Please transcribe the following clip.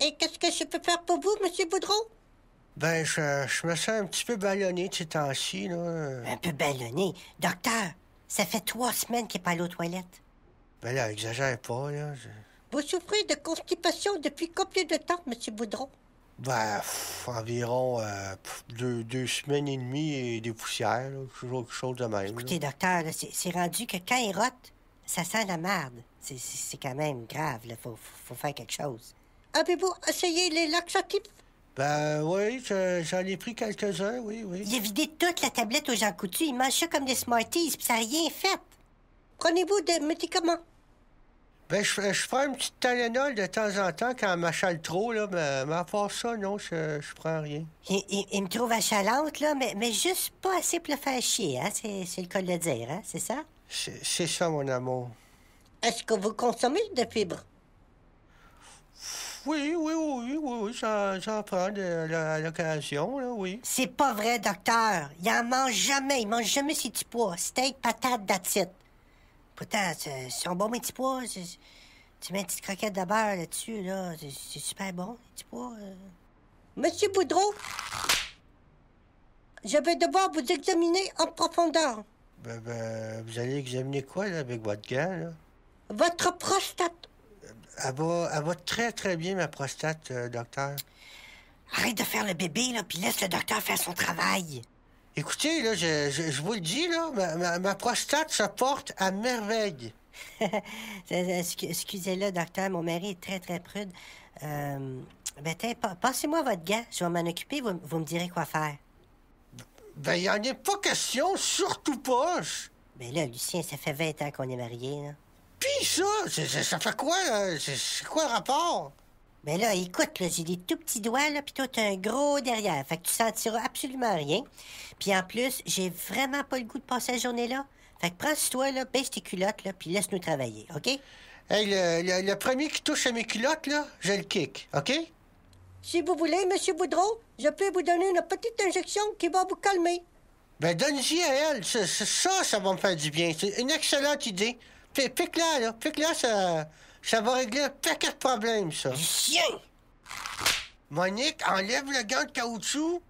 Et qu'est-ce que je peux faire pour vous, Monsieur Boudreau? Ben, je, je, me sens un petit peu ballonné de ces temps-ci, là. Un peu ballonné? Docteur, ça fait trois semaines qu'il n'est pas allé aux toilettes. Ben là, exagère pas, là. Vous souffrez de constipation depuis combien de temps, Monsieur Boudreau? Ben, environ euh, deux, semaines et demie et des poussières, toujours quelque chose de même. Écoutez, docteur, c'est rendu que quand il rote, ça sent la merde. C'est quand même grave, là. Faut, faire quelque chose. Avez-vous essayé les laxatifs? Ben oui, j'en ai pris quelques-uns, oui, oui. Il a vidé toute la tablette aux gens coutus. Il mange ça comme des Smarties, puis ça n'a rien fait. Prenez-vous des médicaments? Ben, je, prends une petite de temps en temps quand elle m'achale trop, là, mais, mais, à ça, non, je, je prends rien. Il, me trouve achalante, là, mais, mais juste pas assez pour le faire chier, hein, c'est le cas de le dire, hein, c'est ça? C'est ça, mon amour. Est-ce que vous consommez de fibres? Oui, oui, oui, oui, oui, ça, ça prend de l'occasion, là, oui. C'est pas vrai, docteur. Il en mange jamais. Il mange jamais ses petits pois. Steak, patate, datite. Pourtant, c'est un bon mes petits pois. Tu mets une petite croquette de beurre là-dessus, là. C'est super bon, les petits pois. Euh. Monsieur Boudreau, je vais devoir vous examiner en profondeur. Ben, ben, vous allez examiner quoi là, avec votre gars? Là? Votre prostate. Elle va, très, très bien, ma prostate, euh, docteur. Arrête de faire le bébé, là, puis laisse le docteur faire son travail. Écoutez, là, je, vous le dis, là, ma, prostate se porte à merveille. Euh, euh, excusez-le, docteur, mon mari est très, très prude. Ben, tiens, passez-moi votre gars, je vais m'en occuper, vous me direz quoi faire. Ben, il en est pas question, surtout pas. Ben là, Lucien, ça fait 20 ans qu'on est mariés, là. Pis ça, ça, fait quoi, euh, C'est quoi le rapport? Ben là, écoute, là, j'ai des tout petits doigts, là, pis toi, t'as un gros derrière. Fait que tu sentiras absolument rien. Puis en plus, j'ai vraiment pas le goût de passer la journée là. Fait que prends toi, là, baisse tes culottes, là, puis laisse-nous travailler, OK? Hey, le, le, premier qui touche à mes culottes, là, je le kick, OK? Si vous voulez, Monsieur Boudreau, je peux vous donner une petite injection qui va vous calmer. Ben donne-y à elle. Ça, ça, va me faire du bien. C'est une excellente idée. Pique-la, là. pique là ça, ça va régler un paquet de problèmes, ça. Monique, enlève le gant de caoutchouc